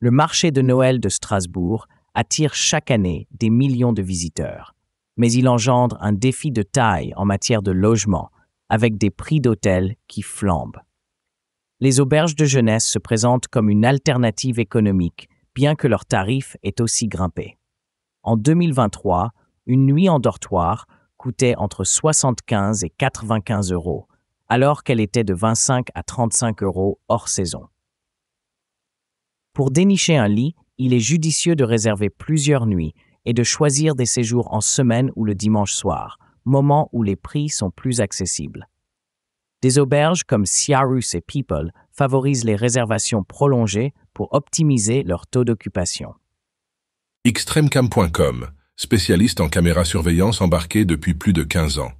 le marché de Noël de Strasbourg attire chaque année des millions de visiteurs, mais il engendre un défi de taille en matière de logement, avec des prix d'hôtels qui flambent. Les auberges de jeunesse se présentent comme une alternative économique, bien que leur tarif ait aussi grimpé. En 2023, une nuit en dortoir coûtait entre 75 et 95 euros, alors qu'elle était de 25 à 35 euros hors saison. Pour dénicher un lit, il est judicieux de réserver plusieurs nuits et de choisir des séjours en semaine ou le dimanche soir, moment où les prix sont plus accessibles. Des auberges comme Siarus et People favorisent les réservations prolongées pour optimiser leur taux d'occupation. Extremecam.com, spécialiste en caméra surveillance embarquée depuis plus de 15 ans.